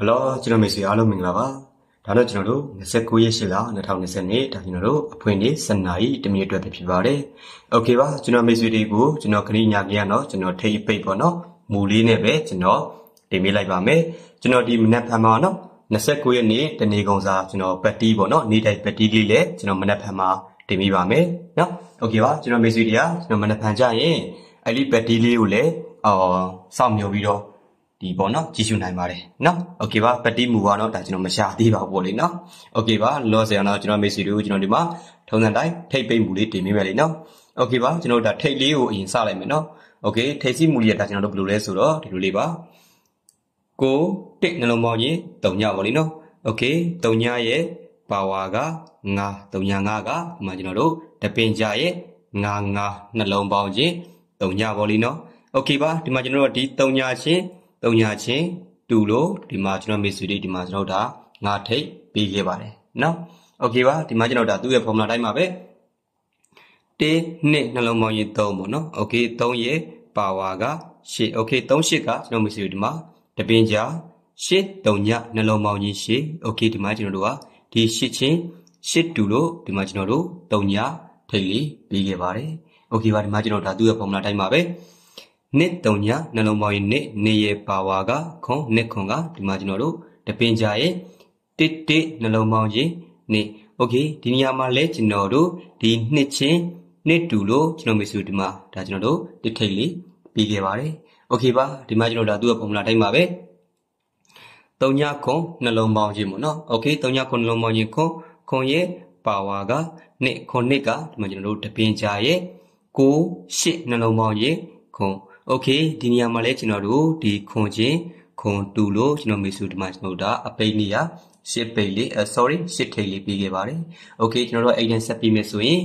ဟယ်လိုကျွန်တော်မိတ်ဆွေအားလုံးမင်္ဂလာပါဒါတော့ကျွန်တော်တို့29ရက်ရှိလ2022ဒါကျွန်တော်တို့အဖွင့်နေ့စနေနေ့တမီအတွက်ဖြစ်ပါတယ်โอเคပါကျွန်တော်မိတ်ဆွေတွေကိုကျွန်တော်ခရီးညာပြန်တော့ကျွန်တော်ထိပ်ပိတ်ပေါ့နော်မူလေးနဲ့ပဲကျွန်တော်တင်ပေးလိုက်ပါမယ်ကျွန်တော်ဒီမနက်ဖြန်မှာနော်29ရက်နေ့တနေကုန်စာကျွန်တော်ပတ်တီးပေါ့နော်နေ့တိုင်းပတ်တီးလေးလည်းကျွန်တော်မနက်ဖြန်မှာတင်ပေးပါမယ်နော်โอเคပါကျွန်တော်မိတ်ဆွေတွေကကျွန်တော်မနက်ဖြန်ကြရင်အဲ့ဒီပတ်တီးလေးကိုလည်းအော်စောင့်မျှော်ပြီးတော့ဒီပေါ့နော်ကြည့်ရှုနိုင်ပါတယ်နော်โอเคပါပတိမူပါတော့ဒါကျွန်တော်မရှာသေးပါဘူးပေါ့လေနော်โอเคပါလောဆယ်အောင်တော့ကျွန်တော်မိတ်ဆွေတို့ကျွန်တော်ဒီမှာထုံစံတိုင်းထိတ်ပိတ်မူလေးတင်ပေးမယ်လေနော်โอเคပါကျွန်တော်ဒါထိတ်လေးကိုအရင်စလိုက်မယ်နော်โอเคထိတ်စီမူလေးကဒါကျွန်တော်တို့ဘယ်လိုလဲဆိုတော့ဒီလိုလေးပါကိုတစ်နှလုံးပေါင်းရင်တုံညပေါ့လေနော်โอเคတုံညရဲ့ပါဝါက9တုံည9ကဒီမှာကျွန်တော်တို့တပင်ကြရဲ့9 9နှလုံးပေါင်းရင်တုံညပေါ့လေနော်โอเคပါဒီမှာကျွန်တော်တို့ဒီတုံညချင်းတုံညာချင်းတူလို့ဒီမှာကျွန်တော်မေဆွေတွေဒီမှာကျွန်တော်ဒါငါထိတ်ပေးခဲ့ပါတယ်နော်โอเคပါဒီမှာကျွန်တော်ဒါသူ့ရဲ့ formula တိုင်းပါပဲ1နှစ်နှလုံးပေါင်းရေ3ပေါ့နော်โอเค3ရေပါဝါက8โอเค3 8ကကျွန်တော်မေဆွေဒီမှာတပင်းကြာ8တုံညနှလုံးပေါင်းကြီး8โอเคဒီမှာကျွန်တော်တို့ကဒီ8ချင်း8တူလို့ဒီမှာကျွန်တော်တို့တုံညထိတ်လေးပေးခဲ့ပါတယ်โอเคပါဒီမှာကျွန်တော်ဒါသူ့ရဲ့ formula တိုင်းပါပဲ1နှစ်တုံညာနှလုံးပေါင်းရဲ့နှစ်နေရပါဝါကခွန်နှစ်ခွန်ကဒီမှာကျွန်တော်တို့တပင်ကြရဲ့တစ်တစ်နှလုံးပေါင်းရဲ့နှစ်โอเคဒီနေရာမှာလဲကျွန်တော်တို့ဒီနှစ်ချင်းနှစ်တူလို့ကျွန်တော်မိတ်ဆွေဒီမှာဒါကျွန်တော်တို့တစ်ထိတ်လေးပြီးခဲ့ပါတယ်โอเคပါဒီမှာကျွန်တော်ဒါသူ့ရဲ့ဖ ॉर्मूला တိုင်းပါပဲတုံညာခွန်နှလုံးပေါင်းခြင်းပေါ့နော်โอเคတုံညာခွန်နှလုံးပေါင်းခြင်းခွန်ခွန်ရဲ့ပါဝါကနှစ်ခွန်နှစ်ကဒီမှာကျွန်တော်တို့တပင်ကြရဲ့ကိုရှစ်နှလုံးပေါင်းခြင်းခွန်โอเคဒီနေရာမှာလဲကျွန်တော်တို့ဒီခွန်ချင်းခွန်တူလို့ကျွန်တော်မိတ်ဆွေဒီမှာကျွန်တော်ဒါအပိတ်နေရာရှစ်ပိတ်လေး sorry ရှစ်ထိတ်လေးပြီးခဲ့ပါတယ်โอเคကျွန်တော်တို့အဲ့ဒါဆက်ပြီးမယ်ဆိုရင်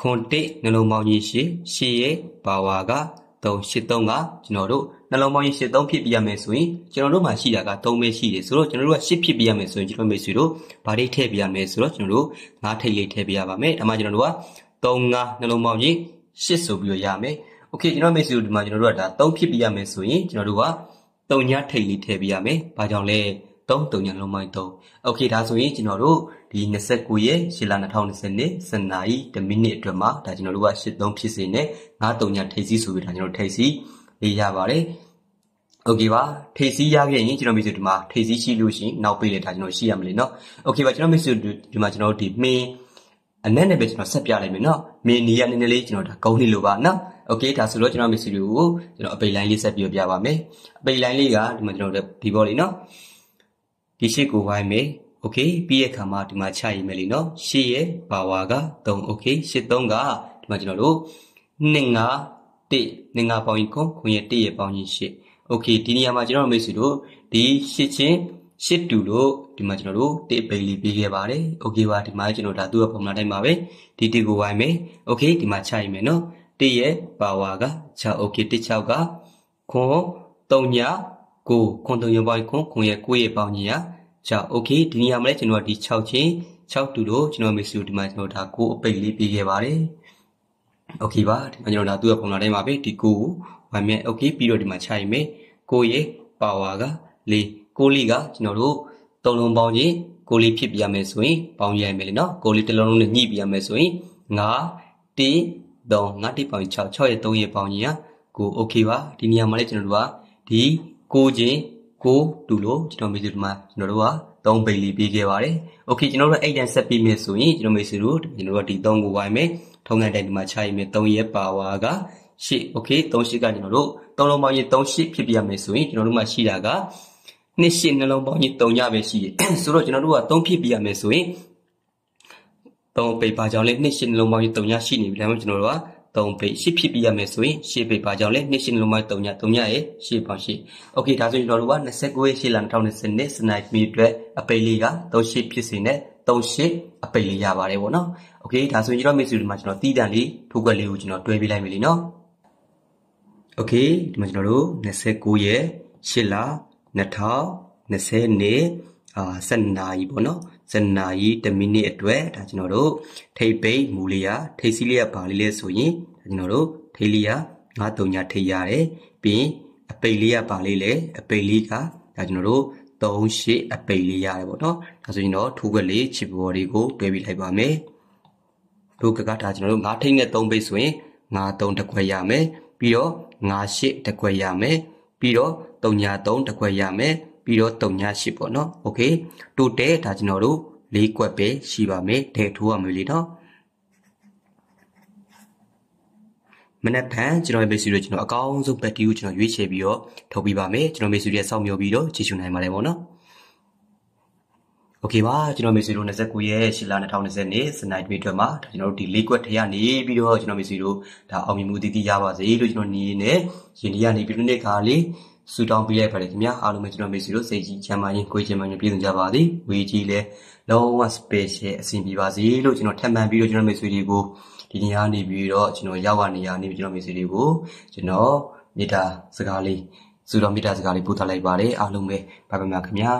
ခွန်တစ်နှလုံးပေါင်းကြီးရှစ်ရှစ်ရဲ့ပါဝါက3 83ကကျွန်တော်တို့နှလုံးပေါင်းရင်73ဖြစ်ပြရမယ်ဆိုရင်ကျွန်တော်တို့မှာရှိတာက3ပဲရှိတယ်ဆိုတော့ကျွန်တော်တို့က8ဖြစ်ပြရမယ်ဆိုရင်ကျွန်တော်မိတ်ဆွေတို့ဗားလေးထည့်ပြရမယ်ဆိုတော့ကျွန်တော်တို့9ထိပ်လေးထည့်ပြရပါမယ်ဒါမှကျွန်တော်တို့က3 9နှလုံးပေါင်းရင်8ဆိုပြီးတော့ရမယ်โอเคကျွန်တော်မိတ်ဆွေတို့ဒီမှာကျွန်တော်တို့ကဒါ3ဖြစ်ပြရမယ်ဆိုရင်ကျွန်တော်တို့က3ညထိပ်လေးထည့်ပြရမယ်။ဘာကြောင့်လဲ3 3ညလုံးမိုင်း3โอเคဒါဆိုရင်ကျွန်တော်တို့ဒီ29ရက်ရှစ်လ2020စနေရီ10မိနစ်အတွက်မှာဒါကျွန်တော်တို့က83ဖြစ်စေနဲ့93ညထိပ်စီးဆိုပြီးဒါကျွန်တော်ထိပ်စီးလေးရပါတယ်โอเคပါထိပ်စီးရခဲ့ရင်ကျွန်တော်မိတ်ဆွေဒီမှာထိပ်စီးရှိလို့ရှိရင်နောက်ပေးလေဒါကျွန်တော်ရှိရမလဲเนาะโอเคပါကျွန်တော်မိတ်ဆွေဒီမှာကျွန်တော်ဒီမင်းအနက်နဲ့ပဲကျွန်တော်ဆက်ပြလိုက်မယ်နော်မင်းနီရနည်းနည်းလေးကျွန်တော်ဒါဂုံးနေလို့ပါနော်โอเคဒါဆိုတော့ကျွန်တော်မိတ်ဆွေတွေကိုကျွန်တော်အပိတ်လိုင်းလေးဆက်ပြီးပြပါမယ်အပိတ်လိုင်းလေးကဒီမှာကျွန်တော်ဒီဘောလေးနော်ဒီရှိကိုဝိုင်းမယ်โอเคပြီးရခါမှာဒီမှာချရည်မယ်လीเนาะရှေ့ရဲ့ပါဝါက3โอเคရှစ်3ကဒီမှာကျွန်တော်တို့25 1 25ပေါင်းရင်ခွန်ခွန်ရဲ့1ရဲ့ပေါင်းရင်ရှစ်โอเคဒီနေရာမှာကျွန်တော်မိတ်ဆွေတို့ဒီရှစ်ချင်းရှစ်တူလို့ဒီမှာကျွန်တော်တို့တစ်အပိလေးပေးခဲ့ပါတယ်။ Okay ပါဒီမှာကျွန်တော်ဒါသူ့ရဲ့ formula တိုင်းပါပဲ။ဒီတစ်ကိုဝိုင်းမယ်။ Okay ဒီမှာချရိုက်မယ်နော်။တစ်ရဲ့ power က6 okay တစ်6ကခွန်3ည9ခွန်3ရပိုင်းခွန်ခွန်ရဲ့9ရဲ့ပေါင်းကြီးက6 okay ဒီနေရာမှာလည်းကျွန်တော်ဒီ6ချင်း6တူလို့ကျွန်တော်မိတ်ဆွေတို့ဒီမှာကျွန်တော်ဒါ9အပိလေးပေးခဲ့ပါတယ်။ Okay ပါဒီမှာကျွန်တော်ဒါသူ့ရဲ့ formula တိုင်းပါပဲ။ဒီ9ကိုဝိုင်းမယ်။ Okay ပြီးတော့ဒီမှာချရိုက်မယ်။9ရဲ့ power က4 6လီကကျွန်တော်တို့3လုံးပေါင်းရင်6လီဖြစ်ပြရမယ်ဆိုရင်ပေါင်းရမယ်လေနော်6လီတစ်လုံးလုံးနဲ့ညှိပြရမယ်ဆိုရင်9 1 3 9 1ပေါင်း6 6ရဲ့3ရဲ့ပေါင်းရင်ကကို okay ပါဒီနေရာမှာလည်းကျွန်တော်တို့ကဒီ6ချင်း6တူလို့ကျွန်တော်မိတ်ဆွေတို့မှာကျွန်တော်တို့က3ပိတ်လေးပေးခဲ့ပါတယ်။ Okay ကျွန်တော်တို့အဲ့တန်ဆက်ပြီးမယ်ဆိုရင်ကျွန်တော်မိတ်ဆွေတို့ကျွန်တော်တို့ဒီ3ကိုဝိုင်းမယ်။ထုံးကန်တိုင်းဒီမှာခြားရမယ်3ရဲ့ပါဝါက8 okay 3 8ကကျွန်တော်တို့3လုံးပေါင်းရင်3 8ဖြစ်ပြရမယ်ဆိုရင်ကျွန်တော်တို့မှာရှိတာကနှစ်ရှစ်နှလုံးပေါင်းကြီး၃ညပဲရှိတယ်ဆိုတော့ကျွန်တော်တို့က၃ဖြစ်ပြရမယ်ဆိုရင်၃ပိတ်ပါကြောင့်လည်းနှစ်ရှစ်နှလုံးပေါင်းကြီး၃ညရှိနေပြီဒါမှမဟုတ်ကျွန်တော်တို့က3ပိတ်8ဖြစ်ပြရမယ်ဆိုရင်8ပိတ်ပါကြောင့်လည်း2ရှင်းလုံးမ3ည3ညရဲ့8ပေါင်း8 Okay ဒါဆိုရင်ကျွန်တော်တို့က29ရက်8လ2020နှစ်စနိုက်မီအတွက်အပိတ်လေးက38ဖြစ်စေနဲ့38အပိတ်လေးရပါတယ်ဗောနော် Okay ဒါဆိုရင်ကျွန်တော်မိတ်ဆွေတို့မှာကျွန်တော်တီးတန်လေးထိုးကွက်လေးကိုကျွန်တော်တွဲပေးလိုက်မယ်လीနော် Okay ဒီမှာကျွန်တော်တို့29ရက်8လ2020နှစ်အာ7နာရီပေါ့နော်7နာရီ1မိနစ်အတွက်ဒါကျွန်တော်တို့ထိပ်ပိတ်မူလျာထိပ်စီလျက်ပါလေးလဲဆိုရင်ဒါကျွန်တော်တို့ထိပ်လျာ9 3ထိပ်ရတယ်ပြီးရင်အပိတ်လေးကပါလေးလဲအပိတ်လေးကဒါကျွန်တော်တို့3 8အပိတ်လေးရတယ်ပေါ့နော်ဒါဆိုရင်တော့ထိုးခွက်လေးချစ်ပေါ်လေးကို တွဲပြီးလိုက်ပါမယ်တို့ကကဒါကျွန်တော်တို့9ထိပ်နဲ့3ပိတ်ဆိုရင်9 3တစ်ခွက်ရမယ်ပြီးတော့9 8တစ်ခွက်ရမယ်ပြီးတော့3ည3တစ်ခွက်ရမယ်ပြီးတော့3ည8ပေါ့နော်โอเคတိုတယ်ဒါကျွန်တော်တို့၄ခွက်ပဲရှိပါမယ်ထည့်ထိုးရမယ်လေနော်မနက်ဖြန်ကျွန်တော်ရဲ့မိတ်ဆွေတွေကျွန်တော်အကောင်းဆုံးဘက်တီကိုကျွန်တော်ရွေးချယ်ပြီးတော့ထုတ်ပြပါမယ်ကျွန်တော်မိတ်ဆွေတွေစောင့်မျှော်ပြီးတော့ကြည့်ရှုနိုင်ပါတယ်ပေါ့နော်โอเคပါကျွန်တော်မေဆွေတို့29ရက်8လ2020နေ့စနိုက်တွေအတွက်မှာဒါကျွန်တော်တို့ဒီလေးကွက်ထရနေပြီးတော့ကျွန်တော်မေဆွေတို့ဒါအောင်မြင်မှုတည်တည်ရပါစေလို့ကျွန်တော်နေနေရင်းဒီကနေပြီးတော့နေ့ခါလေးဆူတောင်းပေးလိုက်ပါတယ်ခင်ဗျာအားလုံးပဲကျွန်တော်မေဆွေတို့စိတ်ကြီးချမ်းသာရင်ကိုယ်ချင်မှန်ပြည့်စုံကြပါသည်ဝေကြီးလည်းလုံးဝ special အဆင်ပြေပါစေလို့ကျွန်တော်ထပ်မံပြီးတော့ကျွန်တော်မေဆွေတွေကိုဒီနေ့ကနေပြီးတော့ကျွန်တော်ရောက်ရနေရနေပြီးကျွန်တော်မေဆွေတွေကိုကျွန်တော်မေတ္တာစကားလေးဆူတောင်းမေတ္တာစကားလေးပို့ထားလိုက်ပါတယ်အားလုံးပဲပါပါမှာခင်ဗျာ